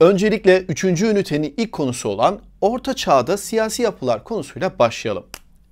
Öncelikle 3. ünitenin ilk konusu olan Orta Çağ'da siyasi yapılar konusuyla başlayalım.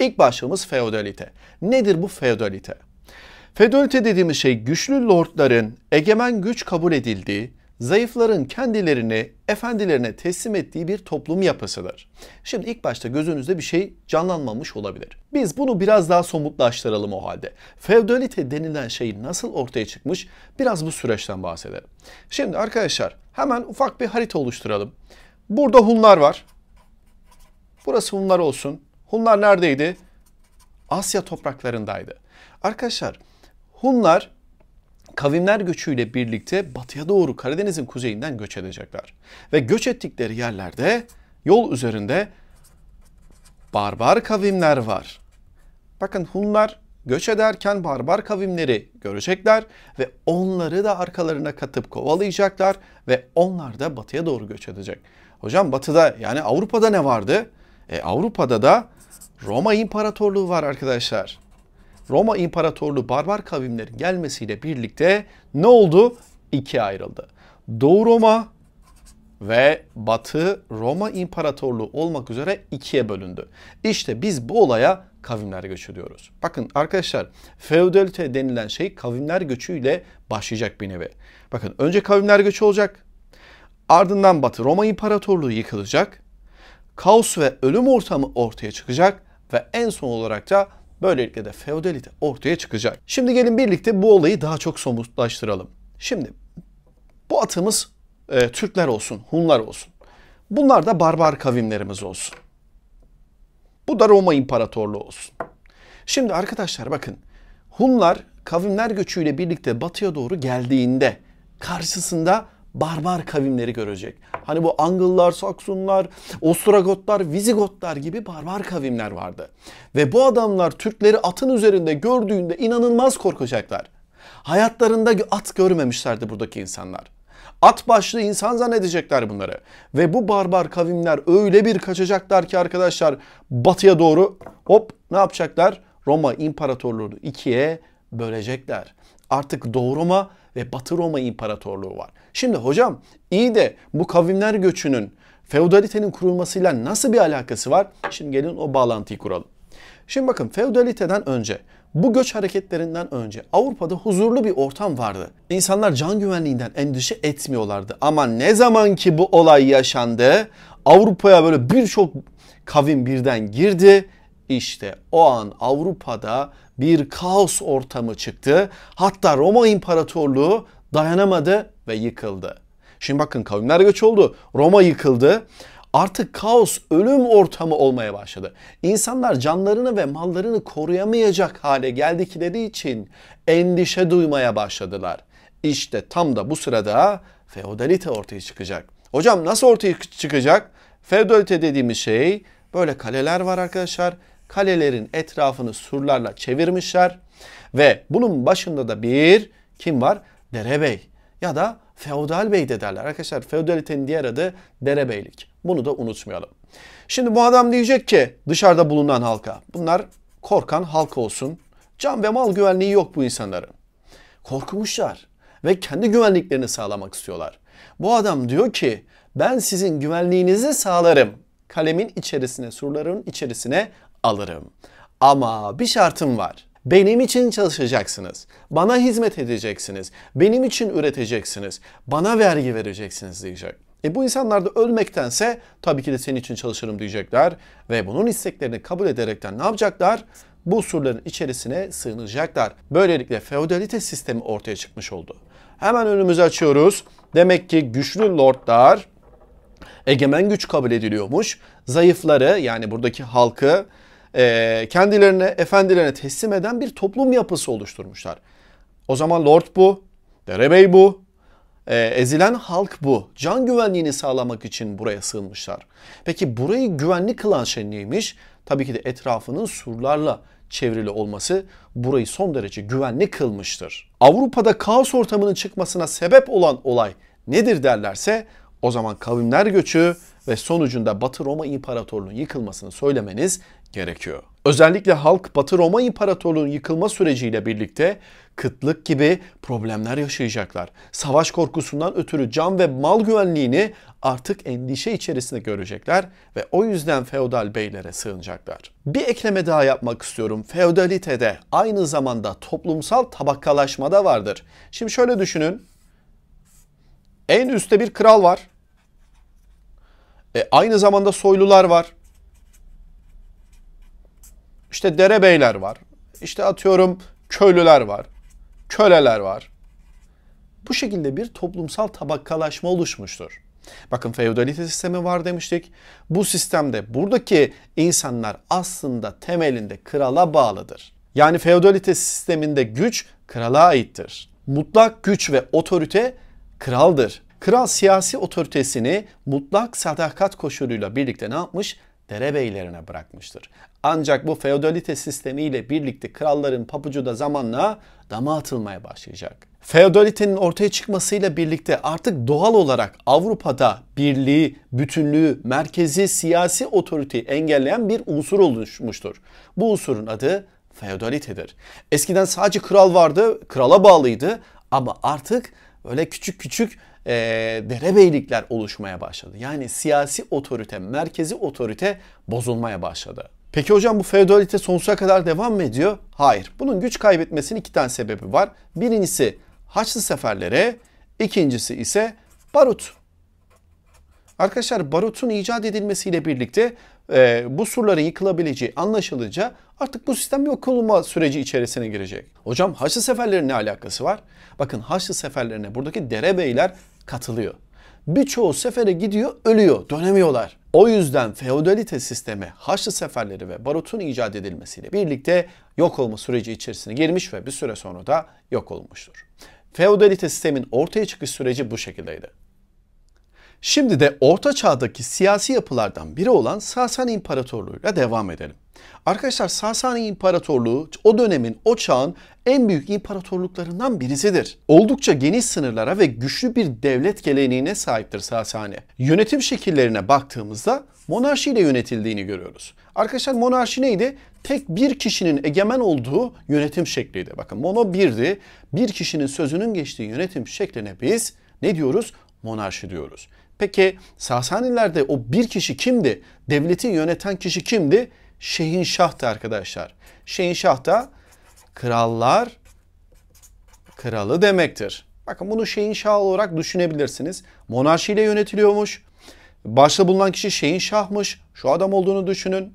İlk başlığımız feodalite. Nedir bu feodalite? Feodalite dediğimiz şey güçlü lordların egemen güç kabul edildiği, zayıfların kendilerini efendilerine teslim ettiği bir toplum yapısıdır. Şimdi ilk başta gözünüzde bir şey canlanmamış olabilir. Biz bunu biraz daha somutlaştıralım o halde. Feodalite denilen şey nasıl ortaya çıkmış biraz bu süreçten bahsedelim. Şimdi arkadaşlar hemen ufak bir harita oluşturalım. Burada Hunlar var. Burası Hunlar olsun. Hunlar neredeydi? Asya topraklarındaydı. Arkadaşlar Hunlar kavimler göçüyle birlikte batıya doğru Karadeniz'in kuzeyinden göç edecekler. Ve göç ettikleri yerlerde yol üzerinde barbar kavimler var. Bakın Hunlar göç ederken barbar kavimleri görecekler ve onları da arkalarına katıp kovalayacaklar ve onlar da batıya doğru göç edecek. Hocam batıda yani Avrupa'da ne vardı? E, Avrupa'da da Roma İmparatorluğu var arkadaşlar. Roma İmparatorluğu barbar kavimlerin gelmesiyle birlikte ne oldu? İkiye ayrıldı. Doğu Roma ve Batı Roma İmparatorluğu olmak üzere ikiye bölündü. İşte biz bu olaya kavimler göçü diyoruz. Bakın arkadaşlar feodalite denilen şey kavimler göçüyle başlayacak bir nevi. Bakın önce kavimler göçü olacak. Ardından Batı Roma İmparatorluğu yıkılacak. Kaos ve ölüm ortamı ortaya çıkacak ve en son olarak da Böylelikle de feodalite ortaya çıkacak. Şimdi gelin birlikte bu olayı daha çok somutlaştıralım. Şimdi bu atımız e, Türkler olsun, Hunlar olsun. Bunlar da barbar kavimlerimiz olsun. Bu da Roma İmparatorluğu olsun. Şimdi arkadaşlar bakın Hunlar kavimler göçüyle birlikte batıya doğru geldiğinde karşısında barbar kavimleri görecek. Hani bu Angıllar, Saksunlar, Ostrogotlar, Vizigotlar gibi barbar kavimler vardı. Ve bu adamlar Türkleri atın üzerinde gördüğünde inanılmaz korkacaklar. Hayatlarında at görmemişlerdi buradaki insanlar. At başlı insan zannedecekler bunları. Ve bu barbar kavimler öyle bir kaçacaklar ki arkadaşlar batıya doğru hop ne yapacaklar? Roma İmparatorluğunu ikiye bölecekler. Artık Doğu Roma ve Batı Roma İmparatorluğu var. Şimdi hocam iyi de bu kavimler göçünün feodalitenin kurulmasıyla nasıl bir alakası var? Şimdi gelin o bağlantıyı kuralım. Şimdi bakın feodaliteden önce bu göç hareketlerinden önce Avrupa'da huzurlu bir ortam vardı. İnsanlar can güvenliğinden endişe etmiyorlardı. Ama ne zaman ki bu olay yaşandı Avrupa'ya böyle birçok kavim birden girdi. İşte o an Avrupa'da bir kaos ortamı çıktı. Hatta Roma İmparatorluğu dayanamadı ve yıkıldı. Şimdi bakın kavimler göç oldu. Roma yıkıldı. Artık kaos ölüm ortamı olmaya başladı. İnsanlar canlarını ve mallarını koruyamayacak hale geldikleri için endişe duymaya başladılar. İşte tam da bu sırada feodalite ortaya çıkacak. Hocam nasıl ortaya çıkacak? Feodalite dediğimiz şey böyle kaleler var arkadaşlar kalelerin etrafını surlarla çevirmişler ve bunun başında da bir kim var? Derebey ya da feodal bey de derler. Arkadaşlar feodalitenin diğer adı derebeylik. Bunu da unutmayalım. Şimdi bu adam diyecek ki dışarıda bulunan halka. Bunlar korkan halk olsun. Can ve mal güvenliği yok bu insanların. Korkmuşlar ve kendi güvenliklerini sağlamak istiyorlar. Bu adam diyor ki ben sizin güvenliğinizi sağlarım. Kalemin içerisine, surların içerisine alırım. Ama bir şartım var. Benim için çalışacaksınız. Bana hizmet edeceksiniz. Benim için üreteceksiniz. Bana vergi vereceksiniz diyecek. E bu insanlar da ölmektense tabii ki de senin için çalışırım diyecekler ve bunun isteklerini kabul ederekten ne yapacaklar? Bu surların içerisine sığınacaklar. Böylelikle feodalite sistemi ortaya çıkmış oldu. Hemen önümüzü açıyoruz. Demek ki güçlü lordlar egemen güç kabul ediliyormuş. Zayıfları yani buradaki halkı ee, kendilerine, efendilerine teslim eden bir toplum yapısı oluşturmuşlar. O zaman lord bu, derebey bu, e, ezilen halk bu. Can güvenliğini sağlamak için buraya sığınmışlar. Peki burayı güvenli kılan şey neymiş? Tabii ki de etrafının surlarla çevrili olması burayı son derece güvenli kılmıştır. Avrupa'da kaos ortamının çıkmasına sebep olan olay nedir derlerse o zaman kavimler göçü ve sonucunda Batı Roma İmparatorluğu'nun yıkılmasını söylemeniz gerekiyor. Özellikle halk Batı Roma İmparatorluğu'nun yıkılma süreciyle birlikte kıtlık gibi problemler yaşayacaklar. Savaş korkusundan ötürü can ve mal güvenliğini artık endişe içerisinde görecekler ve o yüzden feodal beylere sığınacaklar. Bir ekleme daha yapmak istiyorum. Feodalitede aynı zamanda toplumsal tabakalaşma da vardır. Şimdi şöyle düşünün. En üstte bir kral var. E, aynı zamanda soylular var. İşte derebeyler var. İşte atıyorum köylüler var. Köleler var. Bu şekilde bir toplumsal tabakalaşma oluşmuştur. Bakın feodalite sistemi var demiştik. Bu sistemde buradaki insanlar aslında temelinde krala bağlıdır. Yani feodalite sisteminde güç krala aittir. Mutlak güç ve otorite kraldır. Kral siyasi otoritesini mutlak sadakat koşuluyla birlikte ne yapmış? Derebeylerine bırakmıştır. Ancak bu feodalite sistemiyle birlikte kralların papucu da zamanla dama atılmaya başlayacak. Feodalitenin ortaya çıkmasıyla birlikte artık doğal olarak Avrupa'da birliği, bütünlüğü, merkezi siyasi otoriteyi engelleyen bir unsur oluşmuştur. Bu unsurun adı feodalitedir. Eskiden sadece kral vardı, krala bağlıydı ama artık öyle küçük küçük e, derebeylikler oluşmaya başladı. Yani siyasi otorite, merkezi otorite bozulmaya başladı. Peki hocam bu feodalite sonsuza kadar devam mı ediyor? Hayır. Bunun güç kaybetmesinin iki tane sebebi var. Birincisi Haçlı seferlere, ikincisi ise barut. Arkadaşlar barutun icat edilmesiyle birlikte e, bu surların yıkılabileceği anlaşılınca artık bu sistem yok olma süreci içerisine girecek. Hocam Haçlı seferlerinin ne alakası var? Bakın Haçlı seferlerine buradaki derebeyler katılıyor. Birçoğu sefere gidiyor ölüyor dönemiyorlar. O yüzden feodalite sistemi Haçlı seferleri ve barutun icat edilmesiyle birlikte yok olma süreci içerisine girmiş ve bir süre sonra da yok olmuştur. Feodalite sistemin ortaya çıkış süreci bu şekildeydi. Şimdi de Orta Çağ'daki siyasi yapılardan biri olan Sasan İmparatorluğu'yla devam edelim. Arkadaşlar Sasani İmparatorluğu o dönemin, o çağın en büyük imparatorluklarından birisidir. Oldukça geniş sınırlara ve güçlü bir devlet geleneğine sahiptir Sasani. Yönetim şekillerine baktığımızda monarşiyle yönetildiğini görüyoruz. Arkadaşlar monarşi neydi? Tek bir kişinin egemen olduğu yönetim şekliydi. Bakın mono birdi. Bir kişinin sözünün geçtiği yönetim şekline biz ne diyoruz? Monarşi diyoruz. Peki Sasanilerde o bir kişi kimdi? Devleti yöneten kişi kimdi? Şehinşah'tı arkadaşlar. Şehinşah da krallar kralı demektir. Bakın bunu Şehinşah olarak düşünebilirsiniz. Monarşiyle yönetiliyormuş. Başta bulunan kişi Şehinşah'mış. Şu adam olduğunu düşünün.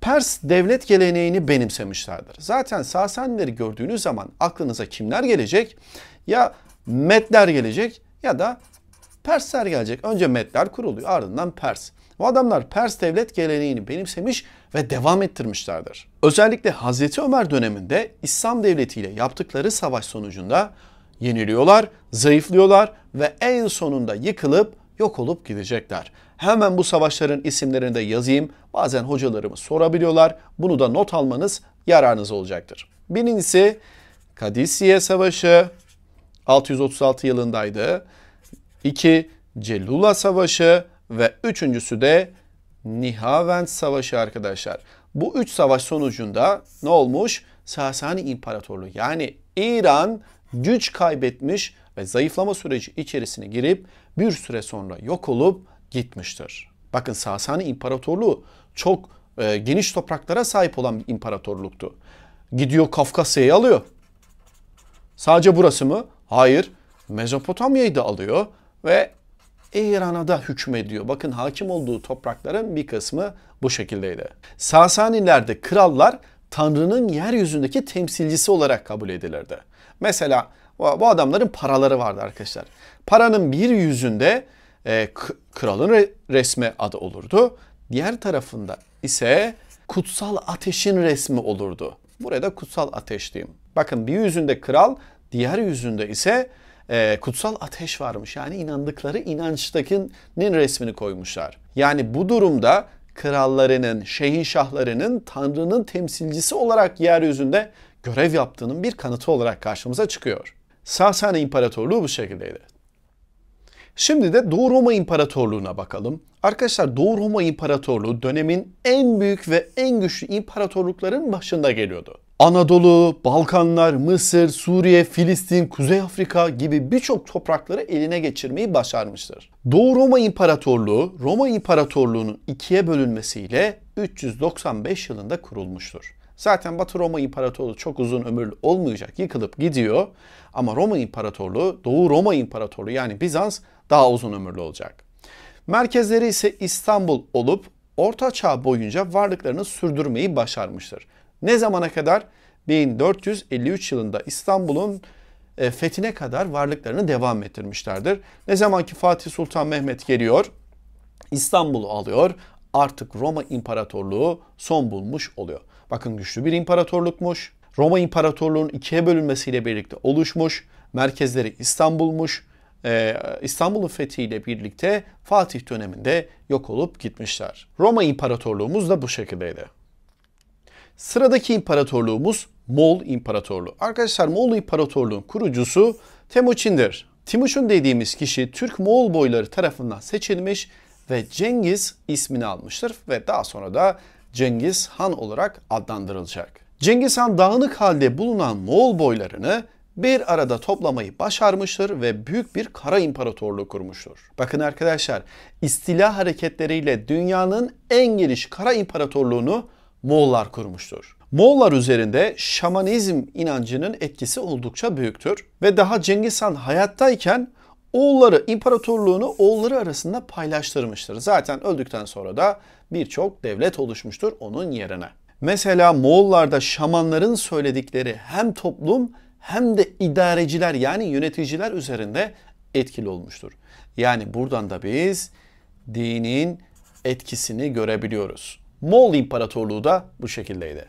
Pers devlet geleneğini benimsemişlerdir. Zaten Sasanileri gördüğünüz zaman aklınıza kimler gelecek? Ya Medler gelecek ya da Persler gelecek. Önce Medler kuruluyor ardından Pers. Bu adamlar Pers devlet geleneğini benimsemiş ve devam ettirmişlerdir. Özellikle Hazreti Ömer döneminde İslam devletiyle yaptıkları savaş sonucunda yeniliyorlar, zayıflıyorlar ve en sonunda yıkılıp yok olup gidecekler. Hemen bu savaşların isimlerini de yazayım. Bazen hocalarımız sorabiliyorlar. Bunu da not almanız yararınız olacaktır. Birincisi Kadisiye Savaşı 636 yılındaydı. 2. Celula Savaşı ve üçüncüsü de Nihavend Savaşı arkadaşlar. Bu üç savaş sonucunda ne olmuş? Sasani İmparatorluğu yani İran güç kaybetmiş ve zayıflama süreci içerisine girip bir süre sonra yok olup gitmiştir. Bakın Sasani İmparatorluğu çok e, geniş topraklara sahip olan bir imparatorluktu. Gidiyor Kafkasya'yı alıyor. Sadece burası mı? Hayır. Mezopotamya'yı da alıyor ve İran'a da hükmediyor. Bakın hakim olduğu toprakların bir kısmı bu şekildeydi. Sasanilerde krallar Tanrı'nın yeryüzündeki temsilcisi olarak kabul edilirdi. Mesela bu adamların paraları vardı arkadaşlar. Paranın bir yüzünde e, kralın re resmi adı olurdu. Diğer tarafında ise kutsal ateşin resmi olurdu. Burada kutsal ateş diyeyim. Bakın bir yüzünde kral, diğer yüzünde ise e, kutsal ateş varmış. Yani inandıkları inançtakinin resmini koymuşlar. Yani bu durumda krallarının, şehinşahlarının Tanrı'nın temsilcisi olarak yeryüzünde görev yaptığının bir kanıtı olarak karşımıza çıkıyor. Sasani İmparatorluğu bu şekildeydi. Şimdi de Doğu Roma İmparatorluğu'na bakalım. Arkadaşlar Doğu Roma İmparatorluğu dönemin en büyük ve en güçlü imparatorlukların başında geliyordu. Anadolu, Balkanlar, Mısır, Suriye, Filistin, Kuzey Afrika gibi birçok toprakları eline geçirmeyi başarmıştır. Doğu Roma İmparatorluğu, Roma İmparatorluğu'nun ikiye bölünmesiyle 395 yılında kurulmuştur. Zaten Batı Roma İmparatorluğu çok uzun ömürlü olmayacak, yıkılıp gidiyor. Ama Roma İmparatorluğu, Doğu Roma İmparatorluğu yani Bizans daha uzun ömürlü olacak. Merkezleri ise İstanbul olup Orta Çağ boyunca varlıklarını sürdürmeyi başarmıştır. Ne zamana kadar? 1453 yılında İstanbul'un e, fethine kadar varlıklarını devam ettirmişlerdir. Ne zaman ki Fatih Sultan Mehmet geliyor, İstanbul'u alıyor, artık Roma İmparatorluğu son bulmuş oluyor. Bakın güçlü bir imparatorlukmuş. Roma İmparatorluğu'nun ikiye bölünmesiyle birlikte oluşmuş. Merkezleri İstanbul'muş. Ee, İstanbul'un fethiyle birlikte Fatih döneminde yok olup gitmişler. Roma İmparatorluğumuz da bu şekildeydi. Sıradaki imparatorluğumuz Moğol İmparatorluğu. Arkadaşlar Moğol İmparatorluğu'nun kurucusu Temuçin'dir. Timuçin dediğimiz kişi Türk-Moğol boyları tarafından seçilmiş ve Cengiz ismini almıştır ve daha sonra da Cengiz Han olarak adlandırılacak. Cengiz Han dağınık halde bulunan Moğol boylarını bir arada toplamayı başarmıştır ve büyük bir kara imparatorluğu kurmuştur. Bakın arkadaşlar istila hareketleriyle dünyanın en geniş kara imparatorluğunu Moğollar kurmuştur. Moğollar üzerinde şamanizm inancının etkisi oldukça büyüktür ve daha Cengiz Han hayattayken oğulları imparatorluğunu oğulları arasında paylaştırmıştır. Zaten öldükten sonra da birçok devlet oluşmuştur onun yerine. Mesela Moğollarda şamanların söyledikleri hem toplum hem de idareciler yani yöneticiler üzerinde etkili olmuştur. Yani buradan da biz dinin etkisini görebiliyoruz. Moğol İmparatorluğu da bu şekildeydi.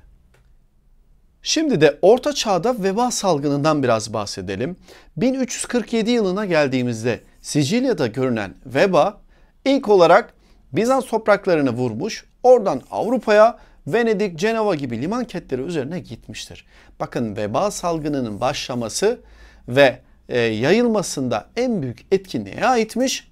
Şimdi de Orta Çağ'da veba salgınından biraz bahsedelim. 1347 yılına geldiğimizde Sicilya'da görünen veba ilk olarak Bizans topraklarını vurmuş, oradan Avrupa'ya Venedik, Cenova gibi liman kentleri üzerine gitmiştir. Bakın veba salgınının başlaması ve e, yayılmasında en büyük etki neye aitmiş?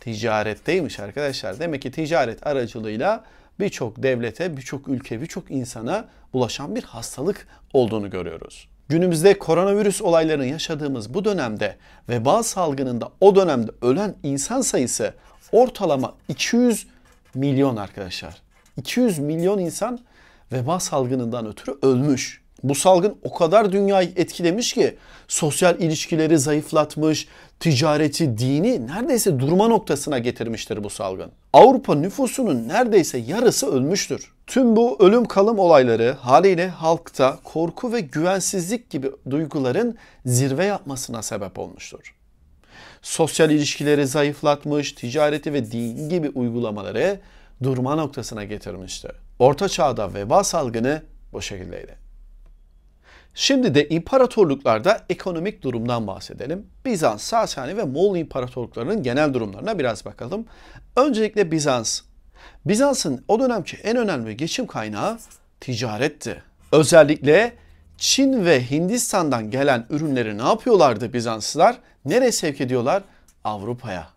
Ticaretteymiş arkadaşlar. Demek ki ticaret aracılığıyla birçok devlete, birçok ülke, birçok insana bulaşan bir hastalık olduğunu görüyoruz. Günümüzde koronavirüs olaylarını yaşadığımız bu dönemde veba salgınında o dönemde ölen insan sayısı ortalama 200 milyon arkadaşlar. 200 milyon insan veba salgınından ötürü ölmüş. Bu salgın o kadar dünyayı etkilemiş ki sosyal ilişkileri zayıflatmış, ticareti, dini neredeyse durma noktasına getirmiştir bu salgın. Avrupa nüfusunun neredeyse yarısı ölmüştür. Tüm bu ölüm kalım olayları haliyle halkta korku ve güvensizlik gibi duyguların zirve yapmasına sebep olmuştur. Sosyal ilişkileri zayıflatmış, ticareti ve din gibi uygulamaları durma noktasına getirmişti. Orta çağda veba salgını bu şekildeydi. Şimdi de imparatorluklarda ekonomik durumdan bahsedelim. Bizans, Sasani ve Moğol imparatorluklarının genel durumlarına biraz bakalım. Öncelikle Bizans. Bizans'ın o dönemki en önemli geçim kaynağı ticaretti. Özellikle Çin ve Hindistan'dan gelen ürünleri ne yapıyorlardı Bizanslılar? Nereye sevk ediyorlar? Avrupa'ya.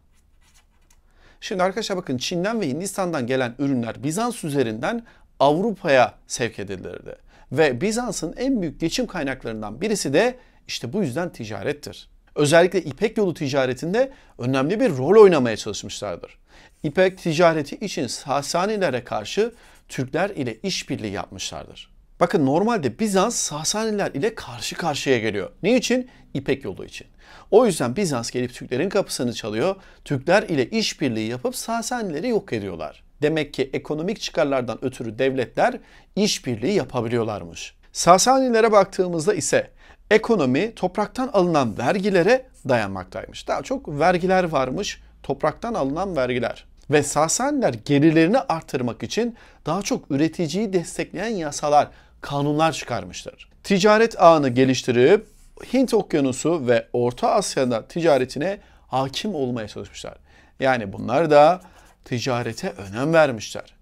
Şimdi arkadaşlar bakın Çin'den ve Hindistan'dan gelen ürünler Bizans üzerinden Avrupa'ya sevk edilirdi ve Bizans'ın en büyük geçim kaynaklarından birisi de işte bu yüzden ticarettir. Özellikle İpek yolu ticaretinde önemli bir rol oynamaya çalışmışlardır. İpek ticareti için Sasanilere karşı Türkler ile işbirliği yapmışlardır. Bakın normalde Bizans Sasaniler ile karşı karşıya geliyor. Ne için? İpek yolu için. O yüzden Bizans gelip Türklerin kapısını çalıyor. Türkler ile işbirliği yapıp Sasanileri yok ediyorlar. Demek ki ekonomik çıkarlardan ötürü devletler işbirliği yapabiliyorlarmış. Sasanilere baktığımızda ise ekonomi topraktan alınan vergilere dayanmaktaymış. Daha çok vergiler varmış, topraktan alınan vergiler. Ve Sasaniler gelirlerini artırmak için daha çok üreticiyi destekleyen yasalar, kanunlar çıkarmıştır. Ticaret ağını geliştirip Hint Okyanusu ve Orta Asya'da ticaretine hakim olmaya çalışmışlar. Yani bunlar da ticarete önem vermişler.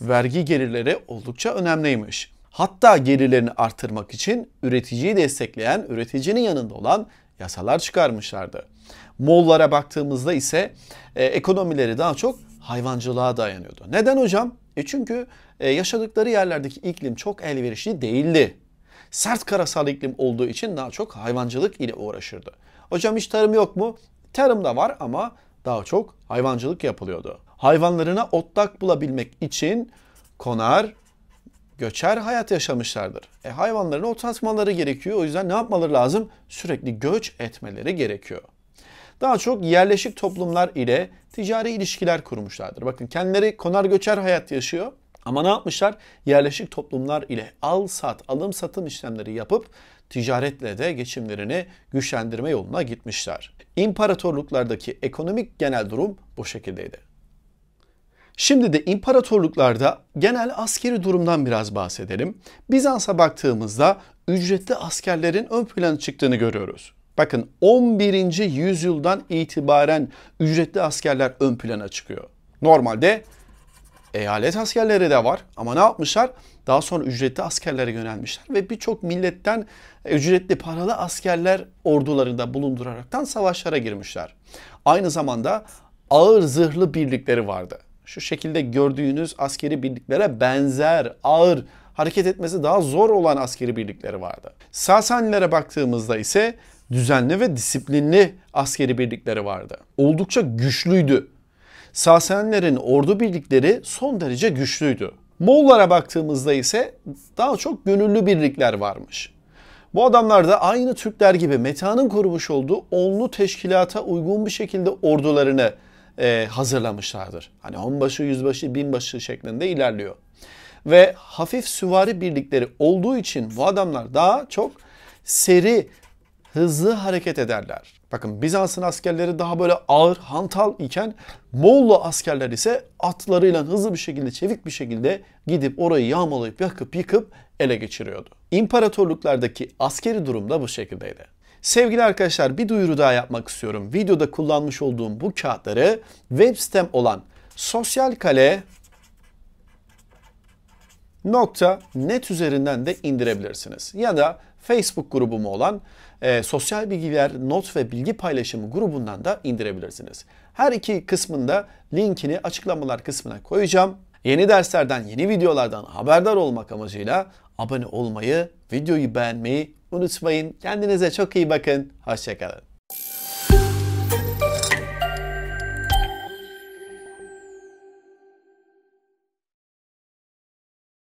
Vergi gelirleri oldukça önemliymiş. Hatta gelirlerini artırmak için üreticiyi destekleyen, üreticinin yanında olan yasalar çıkarmışlardı. Moğollara baktığımızda ise e, ekonomileri daha çok hayvancılığa dayanıyordu. Neden hocam? E çünkü e, yaşadıkları yerlerdeki iklim çok elverişli değildi. Sert karasal iklim olduğu için daha çok hayvancılık ile uğraşırdı. Hocam hiç tarım yok mu? Tarım da var ama daha çok hayvancılık yapılıyordu hayvanlarına otlak bulabilmek için konar, göçer hayat yaşamışlardır. E hayvanlarına otlatmaları gerekiyor. O yüzden ne yapmaları lazım? Sürekli göç etmeleri gerekiyor. Daha çok yerleşik toplumlar ile ticari ilişkiler kurmuşlardır. Bakın kendileri konar göçer hayat yaşıyor. Ama ne yapmışlar? Yerleşik toplumlar ile al sat, alım satım işlemleri yapıp ticaretle de geçimlerini güçlendirme yoluna gitmişler. İmparatorluklardaki ekonomik genel durum bu şekildeydi. Şimdi de imparatorluklarda genel askeri durumdan biraz bahsedelim. Bizans'a baktığımızda ücretli askerlerin ön plana çıktığını görüyoruz. Bakın 11. yüzyıldan itibaren ücretli askerler ön plana çıkıyor. Normalde eyalet askerleri de var ama ne yapmışlar? Daha sonra ücretli askerlere yönelmişler ve birçok milletten e, ücretli paralı askerler ordularında bulunduraraktan savaşlara girmişler. Aynı zamanda ağır zırhlı birlikleri vardı şu şekilde gördüğünüz askeri birliklere benzer, ağır, hareket etmesi daha zor olan askeri birlikleri vardı. Sasanilere baktığımızda ise düzenli ve disiplinli askeri birlikleri vardı. Oldukça güçlüydü. Sasanilerin ordu birlikleri son derece güçlüydü. Moğollara baktığımızda ise daha çok gönüllü birlikler varmış. Bu adamlar da aynı Türkler gibi Meta'nın kurmuş olduğu onlu teşkilata uygun bir şekilde ordularını e, hazırlamışlardır. Hani onbaşı, yüzbaşı, binbaşı şeklinde ilerliyor. Ve hafif süvari birlikleri olduğu için bu adamlar daha çok seri, hızlı hareket ederler. Bakın Bizans'ın askerleri daha böyle ağır, hantal iken Moğollu askerler ise atlarıyla hızlı bir şekilde, çevik bir şekilde gidip orayı yağmalayıp yakıp yıkıp ele geçiriyordu. İmparatorluklardaki askeri durum da bu şekildeydi. Sevgili arkadaşlar bir duyuru daha yapmak istiyorum. Videoda kullanmış olduğum bu kağıtları web sitem olan sosyal kale nokta net üzerinden de indirebilirsiniz. Ya da Facebook grubumu olan e, sosyal bilgiler, not ve bilgi paylaşımı grubundan da indirebilirsiniz. Her iki kısmında linkini açıklamalar kısmına koyacağım. Yeni derslerden, yeni videolardan haberdar olmak amacıyla abone olmayı, videoyu beğenmeyi unutmayın. Kendinize çok iyi bakın. Hoşçakalın.